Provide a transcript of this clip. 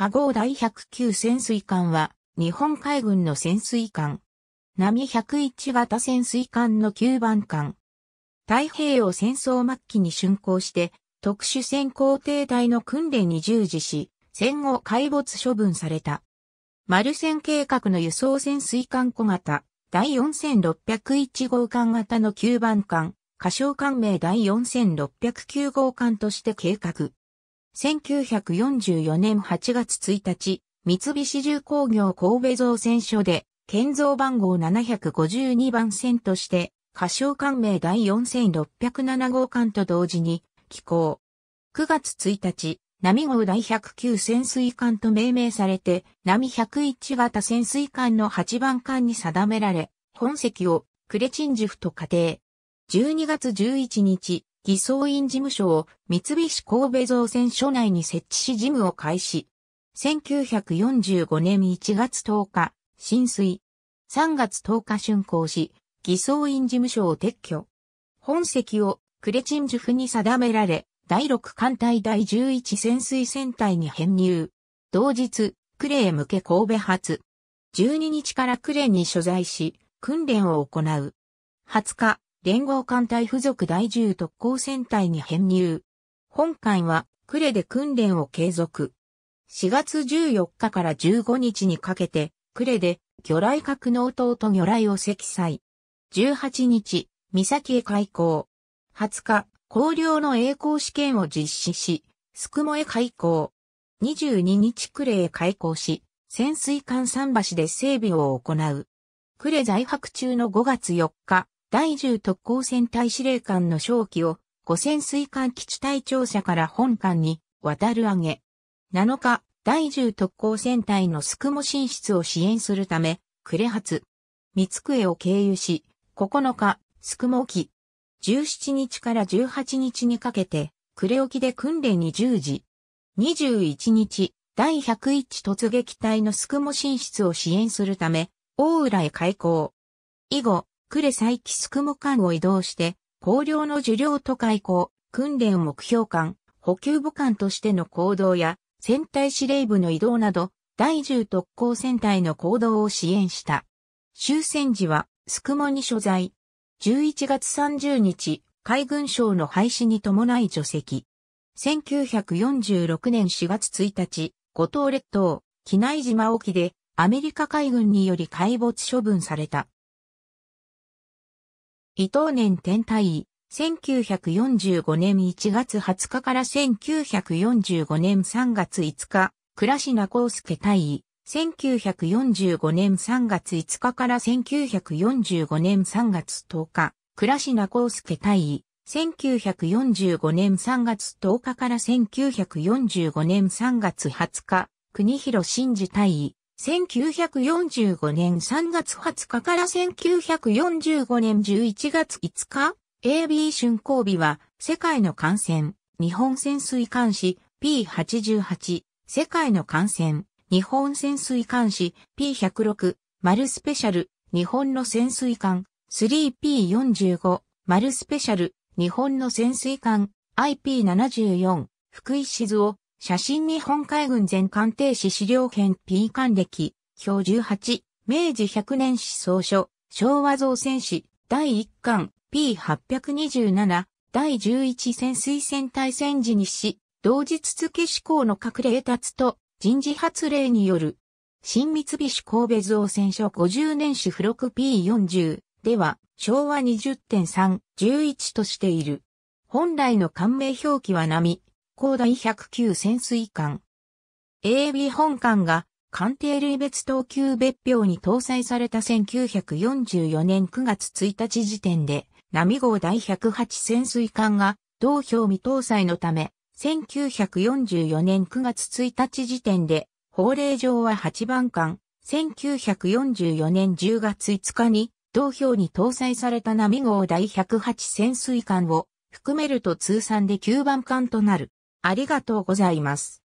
波号第109潜水艦は、日本海軍の潜水艦。波101型潜水艦の9番艦。太平洋戦争末期に竣工して、特殊潜航艇隊の訓練に従事し、戦後海没処分された。丸戦計画の輸送潜水艦小型、第4601号艦型の9番艦、仮称艦名第4609号艦として計画。1944年8月1日、三菱重工業神戸造船所で、建造番号752番線として、仮称官名第4607号館と同時に、寄港。9月1日、波号第109潜水艦と命名されて、波101型潜水艦の8番艦に定められ、本籍をクレチンジュフと仮定。12月11日、偽装院事務所を三菱神戸造船所内に設置し事務を開始。1945年1月10日、浸水。3月10日竣工し、偽装院事務所を撤去。本籍をクレチンジュフに定められ、第6艦隊第11潜水船隊に編入。同日、クレへ向け神戸発。12日からクレに所在し、訓練を行う。20日、連合艦隊付属第10特攻戦隊に編入。本艦は、呉で訓練を継続。4月14日から15日にかけて、呉で、魚雷格納塔と魚雷を積載。18日、三崎へ開港。20日、高陵の栄光試験を実施し、宿モへ開港。22日呉へ開港し、潜水艦桟橋で整備を行う。呉在泊中の5月4日、第10特攻戦隊司令官の正機を五千水艦基地隊庁舎から本艦に渡る上げ。7日、第10特攻戦隊のスクモ進出を支援するため、呉発、三えを経由し、9日、スクモ沖。17日から18日にかけて、呉沖で訓練に従事。21日、第101突撃隊のスクモ進出を支援するため、大浦へ開港。以後、クレサイキスクモ艦を移動して、高量の受領と開港、訓練目標艦、補給母艦としての行動や、戦隊司令部の移動など、第10特攻戦隊の行動を支援した。終戦時は、スクモに所在。11月30日、海軍省の廃止に伴い除籍。1946年4月1日、五島列島、機内島沖で、アメリカ海軍により海没処分された。伊藤年天体、1945年1月20日から1945年3月5日、倉科康介体尉、1945年3月5日から1945年3月10日、倉科康介体尉、1945年3月10日から1945年3月20日、国広真治体尉、1945年3月20日から1945年11月5日、AB 春交日は、世界の艦船、日本潜水艦士 P88、世界の艦船、日本潜水艦士 P106、丸スペシャル、日本の潜水艦 3P45、丸スペシャル、日本の潜水艦 IP74、福井静夫。写真日本海軍全艦艇史資料編 P 艦歴、表18、明治100年史総書、昭和造船史、第1巻 P827、第11潜水船大戦時にし、同日付志向のれ立達と人事発令による、新三菱神戸造船所50年史付録 P40 では、昭和20.3、11としている。本来の艦名表記は波、港第109潜水艦。AB 本艦が艦艇類別等級別表に搭載された1944年9月1日時点で、波号第108潜水艦が同表未搭載のため、1944年9月1日時点で、法令上は8番艦、1944年10月5日に、同表に搭載された波号第108潜水艦を含めると通算で9番艦となる。ありがとうございます。